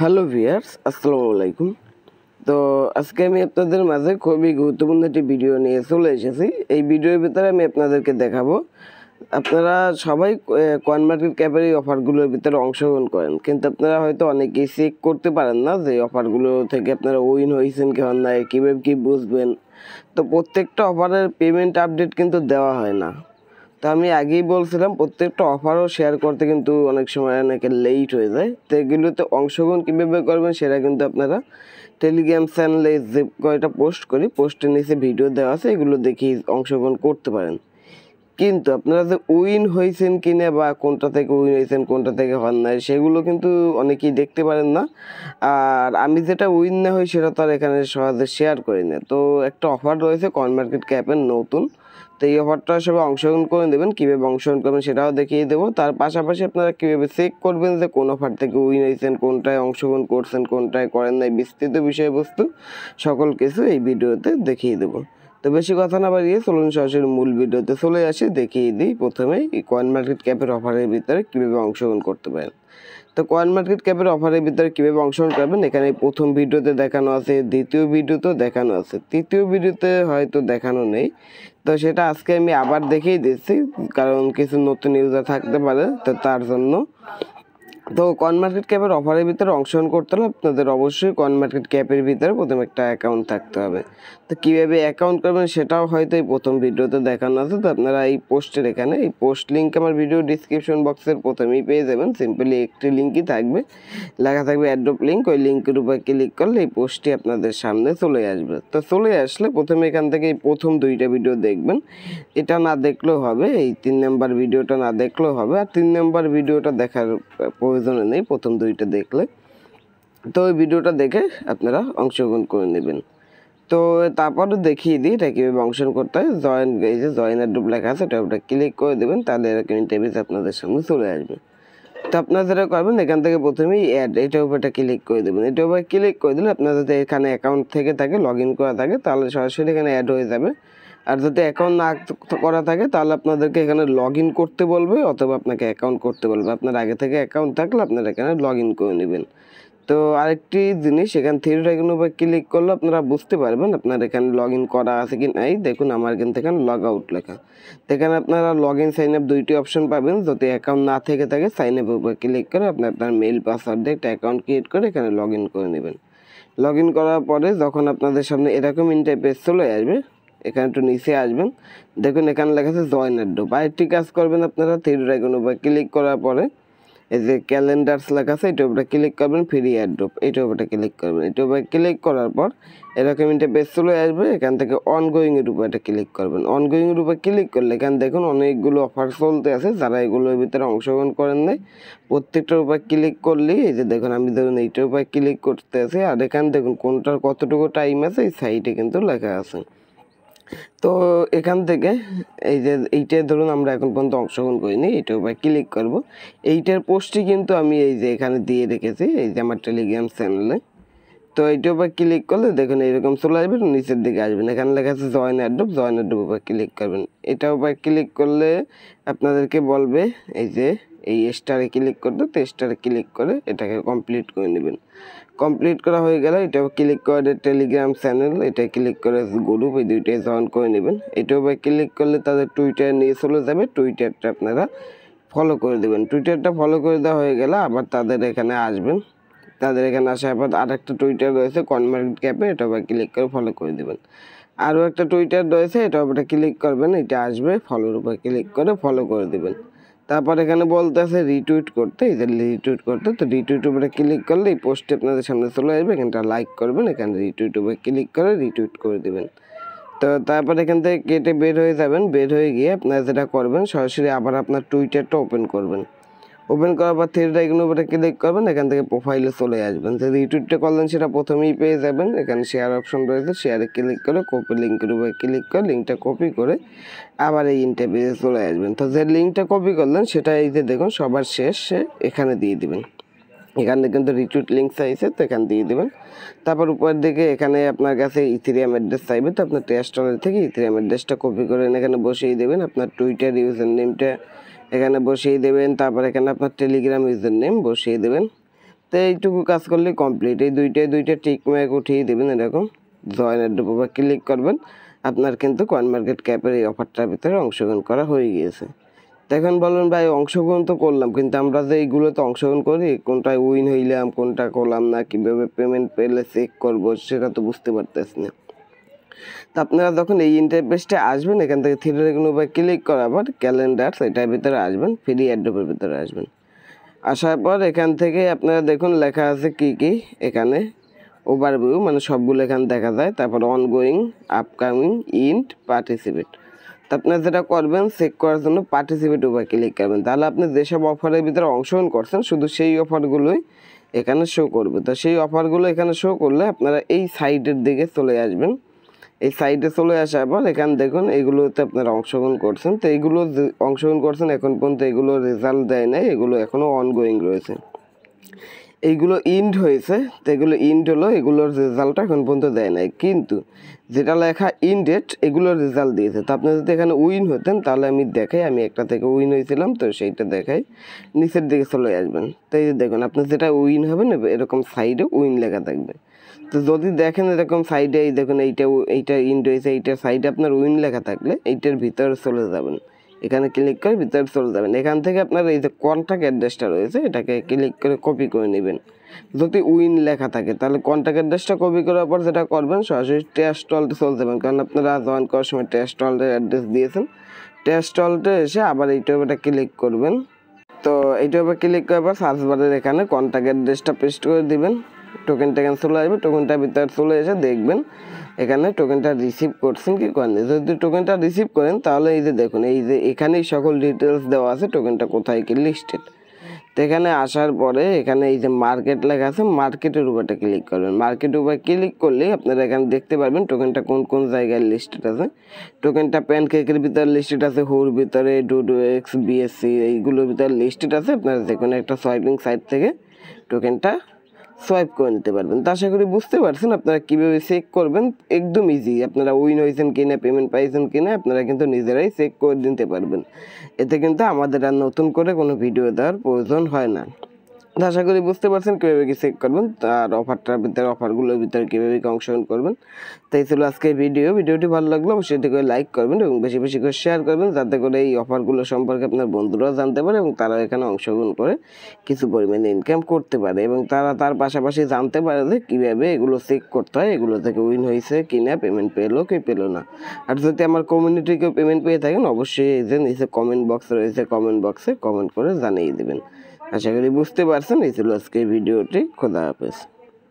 hello viewers আসসালামু আলাইকুম তো আজকে আমি আপনাদের মাঝে খুবই গুরুত্বপূর্ণ একটি ভিডিও নিয়ে চলে এসেছি এই ভিডিওর ভিতরে আমি আপনাদেরকে দেখাবো আপনারা সবাই মার্কেট ক্যাপের এই অফারগুলোর ভিতরে অংশগ্রহণ করেন কিন্তু আপনারা হয়তো অনেকেই চেক করতে পারেন না যে অফারগুলো থেকে আপনারা উইন হয়েছেন কি হন না কীভাবে কী বুঝবেন তো প্রত্যেকটা অফারের পেমেন্ট আপডেট কিন্তু দেওয়া হয় না তো আমি আগেই বলছিলাম প্রত্যেকটা অফারও শেয়ার করতে কিন্তু অনেক সময় অনেকে লেট হয়ে যায় তো এগুলোতে অংশগ্রহণ কীভাবে করবেন সেটা কিন্তু আপনারা টেলিগ্রাম চ্যানেলে যে কয়টা পোস্ট করি পোস্টের নিচে ভিডিও দেওয়া আছে এগুলো দেখেই অংশগ্রহণ করতে পারেন কিন্তু আপনারা যে উইন হয়েছেন কি না বা কোনটা থেকে উইন হয়েছেন কোনটা থেকে হন নাই সেগুলো কিন্তু অনেকেই দেখতে পারেন না আর আমি যেটা উইন না হই সেটা তো আর এখানে সহজে শেয়ার করি না তো একটা অফার রয়েছে কয়েন মার্কেট ক্যাপের নতুন তো এই অফারটা সবাই অংশগ্রহণ করে দেবেন কীভাবে অংশগ্রহণ করবেন সেটাও দেখিয়ে দেবো তার পাশাপাশি আপনারা কীভাবে চেক করবেন যে কোন অফার থেকে উইন হয়েছেন কোনটায় অংশগ্রহণ করছেন কোনটায় করেন নাই বিস্তৃত বিষয়বস্তু সকল কিছু এই ভিডিওতে দেখিয়ে দেবো তো বেশি কথা না বাড়িয়ে চলুন সরাসরি মূল ভিডিওতে চলে আসি দেখিয়ে দিই প্রথমেই কয়েন মার্কেট ক্যাপের অফারের ভিতরে কীভাবে অংশগ্রহণ করতে পারেন তো কয়েন মার্কেট ক্যাপের অফারের ভিতরে কীভাবে অংশগ্রহণ করবেন এখানে প্রথম ভিডিওতে দেখানো আছে দ্বিতীয় ভিডিওতেও দেখানো আছে তৃতীয় ভিডিওতে হয়তো দেখানো নেই তো সেটা আজকে আমি আবার দেখেই দিচ্ছি কারণ কিছু নতুন ইউজার থাকতে পারে তো তার জন্য তো কন মার্কেট ক্যাপের অফারের ভিতরে অংশগ্রহণ করতে হলে আপনাদের অবশ্যই কন মার্কেট ক্যাপের ভিতরে প্রথমে একটা অ্যাকাউন্ট থাকতে হবে তো কীভাবে অ্যাকাউন্ট করবেন সেটাও হয়তো এই প্রথম ভিডিওতে দেখানো আছে তো আপনারা এই পোস্টের এখানে এই পোস্ট লিঙ্ক আমার ভিডিও ডিসক্রিপশন বক্সের প্রথমেই পেয়ে যাবেন সিম্পলি একটি লিঙ্কই থাকবে লেখা থাকবে অ্যাড্রপ লিঙ্ক ওই লিঙ্কের উপর ক্লিক করলে এই পোস্টটি আপনাদের সামনে চলে আসবে তো চলে আসলে প্রথমে এখান থেকে এই প্রথম দুইটা ভিডিও দেখবেন এটা না দেখলেও হবে এই তিন নাম্বার ভিডিওটা না দেখলেও হবে আর তিন নাম্বার ভিডিওটা দেখার প্রয়োজন নেই প্রথম দুইটা দেখলে তো ওই ভিডিওটা দেখে আপনারা অংশগ্রহণ করে নেবেন তো তারপর দেখিয়ে দিই এটা কীভাবে অংশগ্রহণ করতে হয় জয়েন এই যে জয়েনার ডুব লেখা আছে এটা ওটা ক্লিক করে দেবেন তাহলে এরকম ইন্টারভিউস আপনাদের সঙ্গে চলে আসবে তো আপনারা যেটা করবেন এখান থেকে প্রথমেই অ্যাড এটার উপর এটা ক্লিক করে দেবেন এটার উপরে ক্লিক করে দিলে আপনার যদি এখানে অ্যাকাউন্ট থেকে থাকে লগ ইন করা থাকে তাহলে সরাসরি এখানে অ্যাড হয়ে যাবে আর যদি অ্যাকাউন্ট না করা থাকে তাহলে আপনাদেরকে এখানে লগ ইন করতে বলবে অথবা আপনাকে অ্যাকাউন্ট করতে বলবে আপনার আগে থেকে অ্যাকাউন্ট থাকলে আপনারা এখানে লগ ইন করে নেবেন তো আরেকটি জিনিস এখানে থ্রি ড্রাগন উপর ক্লিক করলে আপনারা বুঝতে পারবেন আপনার এখানে লগ ইন করা আছে কি নাই দেখুন আমার কিন্তু থেকে লগ আউট লেখা এখানে আপনারা লগ ইন সাইন আপ দুইটি অপশন পাবেন যদি অ্যাকাউন্ট না থেকে থাকে সাইন আপ উপর ক্লিক করে আপনি আপনার মেল পাসওয়ার্ড দিয়ে একটা অ্যাকাউন্ট ক্রিয়েট করে এখানে লগ ইন করে নেবেন লগ ইন করার পরে যখন আপনাদের সামনে এরকম ইন্টারপেজ চলে আসবে এখানে একটু নিচে আসবেন দেখুন এখানে লেখা আছে জয়েন অ্যাড্রো বা একটি কাজ করবেন আপনারা থ্রি ড্রাগন উপরে ক্লিক করার পরে এই যে ক্যালেন্ডার্স লেখা আছে এটার উপরে ক্লিক করবেন ফ্রি অ্যাড্রপ এটার উপরে ক্লিক করবেন এটার উপরে ক্লিক করার পর এরকম ইন্টারপেজ চলে আসবে এখান থেকে এর উপরে এটা ক্লিক করবেন অনগোয়িংয়ের উপরে ক্লিক করলে এখানে দেখুন অনেকগুলো অফার চলতে আছে যারা এগুলোর ভিতরে অংশগ্রহণ করেন নাই প্রত্যেকটার উপরে ক্লিক করলেই এই যে দেখুন আমি ধরুন এইটার উপরে ক্লিক করতে আছে আর এখানে দেখুন কোনটার কতটুকু টাইম আছে এই সাইডে কিন্তু লেখা আছে তো এখান থেকে এই যে এইটা ধরুন আমরা এখন পর্যন্ত অংশগ্রহণ করিনি এটার উপরে ক্লিক করব এইটার পোস্টটি কিন্তু আমি এই যে এখানে দিয়ে রেখেছি এই যে আমার টেলিগ্রাম চ্যানেলে তো এইটার উপর ক্লিক করলে দেখুন এরকম চলে আসবেন নিচের দিকে আসবেন এখানে লেখা আছে জয়েন অ্যাড্রপ জয়েন অ্যাড্রপ উপর ক্লিক করবেন এটার উপর ক্লিক করলে আপনাদেরকে বলবে এই যে এই স্টারে ক্লিক করবে তো স্টারে ক্লিক করে এটাকে কমপ্লিট করে নেবেন কমপ্লিট করা হয়ে গেলে এটা ক্লিক করে টেলিগ্রাম চ্যানেল এটা ক্লিক করে গ্রুপ এই দুইটাই জয়েন করে নেবেন এটার উপরে ক্লিক করলে তাদের টুইটার নিয়ে চলে যাবে টুইটারটা আপনারা ফলো করে দেবেন টুইটারটা ফলো করে দেওয়া হয়ে গেলে আবার তাদের এখানে আসবেন তাদের এখানে আসার পর আরেকটা টুইটার রয়েছে কনমার্কেট ক্যাপে এটা আবার ক্লিক করে ফলো করে দেবেন আরও একটা টুইটার রয়েছে এটা ওপরে ক্লিক করবেন এটা আসবে ফলোর উপরে ক্লিক করে ফলো করে দেবেন তারপর এখানে বলতে আছে রিটুইট করতে এই যে রিটুইট করতে তো রিটুইট উপরে ক্লিক করলে এই পোস্টটি আপনাদের সামনে চলে আসবে এখানটা লাইক করবেন এখানে রিটুইট উপরে ক্লিক করে রিটুইট করে দেবেন তো তারপর এখান থেকে কেটে বের হয়ে যাবেন বের হয়ে গিয়ে আপনারা যেটা করবেন সরাসরি আবার আপনার টুইটারটা ওপেন করবেন ওপেন করার পর থ্রি ডাইকন উপরে ক্লিক করবেন এখান থেকে প্রোফাইলে চলে আসবেন যদি ইউটিউবটা করলেন সেটা প্রথমেই পেয়ে যাবেন এখানে শেয়ার অপশন রয়েছে শেয়ারে ক্লিক করে কপি লিঙ্কের উপরে ক্লিক করে লিঙ্কটা কপি করে আবার এই ইন্টারভিউতে চলে আসবেন তো যে লিঙ্কটা কপি করলেন সেটা এই যে দেখুন সবার শেষে এখানে দিয়ে দিবেন এখানে কিন্তু রিটুইট লিঙ্ক চাইছে তো এখান দিয়ে দেবেন তারপর উপরের দিকে এখানে আপনার কাছে ইথিরিয়াম অ্যাড্রেস চাইবে তো আপনার টেস্টলের থেকে ইথিরিয়াম অ্যাড্রেসটা কপি করে এখানে বসিয়ে দেবেন আপনার টুইটার ইউজার নেমটা এখানে বসিয়ে দেবেন তারপর এখানে আপনার টেলিগ্রাম ইউজার নেম বসিয়ে দেবেন তো এইটুকু কাজ করলে কমপ্লিট এই দুইটাই দুইটা টিক মার্ক উঠিয়ে দেবেন এরকম জয়েনের উপর ক্লিক করবেন আপনার কিন্তু কয়েন মার্কেট ক্যাপের এই অফারটার ভিতরে অংশগ্রহণ করা হয়ে গিয়েছে তো এখন বলুন ভাই অংশগ্রহণ তো করলাম কিন্তু আমরা যে এইগুলোতে অংশগ্রহণ করি কোনটায় উইন হইলাম কোনটা করলাম না কীভাবে পেমেন্ট পেলে চেক করবো সেটা তো বুঝতে পারতেছি না তো আপনারা যখন এই ইন্টারপেসটা আসবেন এখান থেকে থ্রি রেগুন ক্লিক করার পর ক্যালেন্ডার সেটার ভিতরে আসবেন ফ্রি অ্যাড্রপের ভিতরে আসবেন আসার পর এখান থেকে আপনারা দেখুন লেখা আছে কি কি এখানে ওভারভিউ মানে সবগুলো এখানে দেখা যায় তারপর অনগোয়িং আপকামিং ইন্ট পার্টিসিপেট তো আপনারা যেটা করবেন চেক করার জন্য পার্টিসিপেট উপায় ক্লিক করবেন তাহলে আপনি যেসব অফারের ভিতরে অংশগ্রহণ করছেন শুধু সেই অফারগুলোই এখানে শো করবে তো সেই অফারগুলো এখানে শো করলে আপনারা এই সাইডের দিকে চলে আসবেন এই সাইডে চলে আসার পর এখানে দেখুন এগুলোতে আপনারা অংশগ্রহণ করছেন তো এগুলো অংশগ্রহণ করছেন এখন পর্যন্ত এগুলো রেজাল্ট দেয় নাই এগুলো এখনও অনগোয়িং রয়েছে এইগুলো ইন্ড হয়েছে তো এগুলো ইন্ড হলো এগুলোর রেজাল্টটা এখন পর্যন্ত দেয় নাই কিন্তু যেটা লেখা ইনডেট এগুলোর রেজাল্ট দিয়েছে তো আপনি যদি এখানে উইন হতেন তাহলে আমি দেখাই আমি একটা থেকে উইন হয়েছিলাম তো সেইটা দেখাই নিচের দিকে চলে আসবেন তো এই দেখুন আপনি যেটা উইন হবেন এরকম সাইডে উইন লেখা থাকবে তো যদি দেখেন এরকম সাইডে এই দেখুন এইটা এইটা ইন্ড হয়েছে এইটার সাইডে আপনার উইন লেখা থাকলে এইটার ভিতরে চলে যাবেন এখানে ক্লিক করে ভিতরে চলে যাবেন এখান থেকে আপনার এই যে কন্ট্যাক্ট অ্যাড্রেসটা রয়েছে এটাকে ক্লিক করে কপি করে নেবেন যদি উইন লেখা থাকে তাহলে কন্ট্যাক্ট অ্যাড্রেসটা কপি করার পর যেটা করবেন সরাসরি টেস্ট অলটে চলে যাবেন কারণ আপনারা জয়েন করার সময় টেস্ট অ্যাড্রেস দিয়েছেন টেস্ট এসে আবার এইটার উপরে ক্লিক করবেন তো এইটার উপর ক্লিক করার পর সার্চ বারের এখানে কন্ট্যাক্ট অ্যাড্রেসটা পেস্ট করে দিবেন টোকেনটা এখানে চলে আসবে টোকেনটা ভিতরে চলে এসে দেখবেন এখানে টোকেনটা রিসিভ করছেন কি করেন যদি টোকেনটা রিসিভ করেন তাহলে এই যে দেখুন এই যে এখানেই সকল ডিটেলস দেওয়া আছে টোকেনটা কোথায় কি লিস্টেড তো এখানে আসার পরে এখানে এই যে মার্কেট লেখা আছে মার্কেটের উপরটা ক্লিক করবেন মার্কেটের উপর ক্লিক করলে আপনারা এখানে দেখতে পারবেন টোকেনটা কোন কোন জায়গায় লিস্টেড আছে টোকেনটা প্যান কেকের ভিতরে লিস্টেড আছে হুর ভিতরে ডুডু এক্স বিএসসি এইগুলোর ভিতরে লিস্টেড আছে আপনারা যে একটা সোয়াইপিং সাইট থেকে টোকেনটা সোয়াইপ করে নিতে পারবেন তো আশা করি বুঝতে পারছেন আপনারা কীভাবে চেক করবেন একদম ইজি আপনারা উইন হয়েছেন কি না পেমেন্ট পাইছেন কি না আপনারা কিন্তু নিজেরাই চেক করে নিতে পারবেন এতে কিন্তু আমাদের আর নতুন করে কোনো ভিডিও দেওয়ার প্রয়োজন হয় না আশা করি বুঝতে পারছেন কীভাবে কি চেক করবেন আর অফারটার ভিতরে অফারগুলোর ভিতরে কীভাবে কি অংশগ্রহণ করবেন তাই ছিল আজকে ভিডিও ভিডিওটি ভালো লাগলো অবশ্যই এটি করে লাইক করবেন এবং বেশি বেশি করে শেয়ার করবেন যাতে করে এই অফারগুলো সম্পর্কে আপনার বন্ধুরাও জানতে পারে এবং তারা এখানে অংশগ্রহণ করে কিছু পরিমাণে ইনকাম করতে পারে এবং তারা তার পাশাপাশি জানতে পারে যে কীভাবে এগুলো চেক করতে হয় এগুলো থেকে উইন হয়েছে কি না পেমেন্ট পেলো কি পেলো না আর যদি আমার কমিউনিটি কেউ পেমেন্ট পেয়ে থাকেন অবশ্যই এই যে নিচে কমেন্ট বক্স রয়েছে কমেন্ট বক্সে কমেন্ট করে জানিয়ে দেবেন আশা করি বুঝতে পারছেন এই ছিল আজকের ভিডিওটি খোদা হাফেজ